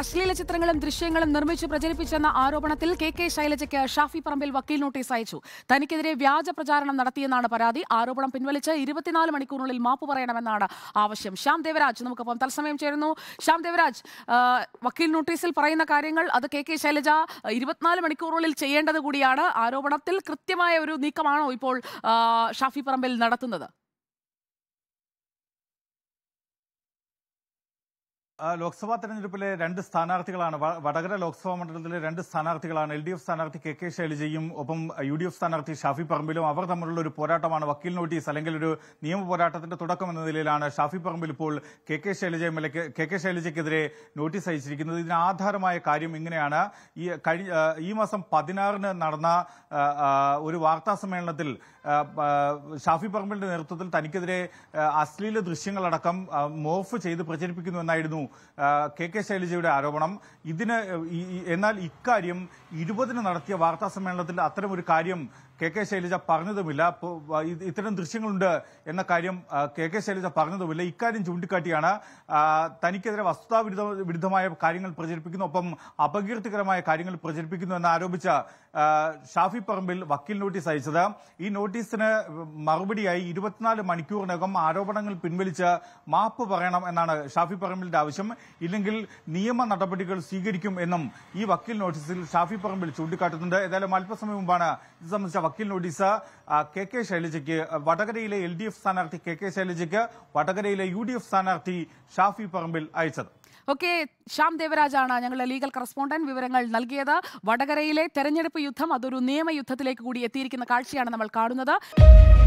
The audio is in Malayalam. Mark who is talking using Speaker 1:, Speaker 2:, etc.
Speaker 1: അശ്ലീല ചിത്രങ്ങളും ദൃശ്യങ്ങളും നിർമ്മിച്ച് പ്രചരിപ്പിച്ചെന്ന ആരോപണത്തിൽ കെ കെ ശൈലജയ്ക്ക് ഷാഫി പറമ്പിൽ വക്കീൽ നോട്ടീസ് അയച്ചു തനിക്കെതിരെ വ്യാജ പ്രചാരണം നടത്തിയെന്നാണ് പരാതി ആരോപണം പിൻവലിച്ച് ഇരുപത്തിനാല് മണിക്കൂറിനുള്ളിൽ മാപ്പ് പറയണമെന്നാണ് ആവശ്യം ശ്യാം ദേവരാജ് നമുക്കൊപ്പം തത്സമയം ചേരുന്നു ശ്യാം ദേവരാജ് വക്കീൽ നോട്ടീസിൽ പറയുന്ന കാര്യങ്ങൾ അത് കെ കെ ശൈലജ ഇരുപത്തിനാല് മണിക്കൂറിനുള്ളിൽ ചെയ്യേണ്ടത് കൂടിയാണ് ആരോപണത്തിൽ കൃത്യമായ ഒരു നീക്കമാണോ ഇപ്പോൾ ഷാഫി പറമ്പിൽ നടത്തുന്നത്
Speaker 2: ലോക്സഭാ തെരഞ്ഞെടുപ്പിലെ രണ്ട് സ്ഥാനാർത്ഥികളാണ് വടകര ലോക്സഭാ മണ്ഡലത്തിലെ രണ്ട് സ്ഥാനാർത്ഥികളാണ് എൽ ഡി എഫ് സ്ഥാനാർത്ഥി കെ കെ ശൈലജയും ഒപ്പം യു ഡി എഫ് സ്ഥാനാർത്ഥി ഷാഫി പറമ്പിലും അവർ തമ്മിലുള്ള ഒരു പോരാട്ടമാണ് വക്കീൽ നോട്ടീസ് അല്ലെങ്കിൽ ഒരു നിയമ പോരാട്ടത്തിന്റെ തുടക്കം എന്ന നിലയിലാണ് ഷാഫി പറമ്പിൽ ഇപ്പോൾ K K Shailaja M L K K ശൈലജയ്ക്കെതിരെ നോട്ടീസ് അയച്ചിരിക്കുന്നത് ഇതിന് ആധാരമായ കാര്യം ഇങ്ങനെയാണ് ഈ കഴിഞ്ഞ ഈ മാസം പതിനാറിന് നടന്ന ഒരു വാർത്താ സമ്മേളനത്തിൽ ഷാഫി പറമ്പിലിന്റെ നേതൃത്വത്തിൽ തനിക്കെതിരെ അശ്ലീല ദൃശ്യങ്ങളടക്കം മോഫ് ചെയ്ത് എന്നായിരുന്നു കെ കെ ശൈലജയുടെ ആരോപണം ഇതിന് എന്നാൽ ഇക്കാര്യം ഇരുപതിന് നടത്തിയ വാർത്താ സമ്മേളനത്തിൽ ഒരു കാര്യം കെ കെ ശൈലജ പറഞ്ഞതുമില്ല ഇത്തരം ദൃശ്യങ്ങളുണ്ട് എന്ന കാര്യം കെ കെ ശൈലജ പറഞ്ഞതുമില്ല ഇക്കാര്യം ചൂണ്ടിക്കാട്ടിയാണ് തനിക്കെതിരെ വസ്തുതാവിരുദ്ധ വിരുദ്ധമായ കാര്യങ്ങൾ പ്രചരിപ്പിക്കുന്നു ഒപ്പം അപകീർത്തികരമായ കാര്യങ്ങൾ പ്രചരിപ്പിക്കുന്നു എന്ന് ആരോപിച്ച ഷാഫി പറമ്പിൽ വക്കീൽ നോട്ടീസ് അയച്ചത് ഈ നോട്ടീസിന് മറുപടിയായി ഇരുപത്തിനാല് മണിക്കൂറിനകം ആരോപണങ്ങൾ പിൻവലിച്ച് മാപ്പ് പറയണം എന്നാണ് ഷാഫി പറമ്പിലിന്റെ ആവശ്യം ആവശ്യം ഇല്ലെങ്കിൽ നിയമ നടപടികൾ സ്വീകരിക്കും എന്നും ഈ വക്കീൽ നോട്ടീസിൽ ഷാഫി പറമ്പിൽ ചൂണ്ടിക്കാട്ടുന്നുണ്ട് ഏതായാലും അല്പസമയം മുമ്പാണ് ഇത് സംബന്ധിച്ച വക്കീൽ നോട്ടീസ് കെ കെ ശൈലജയ്ക്ക് വടകരയിലെ എൽ ഡി എഫ് സ്ഥാനാർത്ഥി കെ കെ ശൈലജയ്ക്ക് വടകരയിലെ യു ഡി എഫ് സ്ഥാനാർത്ഥി ഷാഫി പറമ്പിൽ അയച്ചത്
Speaker 1: ഓക്കെ ശ്യാം ദേവരാജാണ് ഞങ്ങളുടെ ലീഗൽ കറസ്പോണ്ടന്റ് വിവരങ്ങൾ നൽകിയത് വടകരയിലെ തെരഞ്ഞെടുപ്പ് യുദ്ധം അതൊരു നിയമയുദ്ധത്തിലേക്ക് കൂടി എത്തിയിരിക്കുന്ന കാഴ്ചയാണ് നമ്മൾ കാണുന്നത്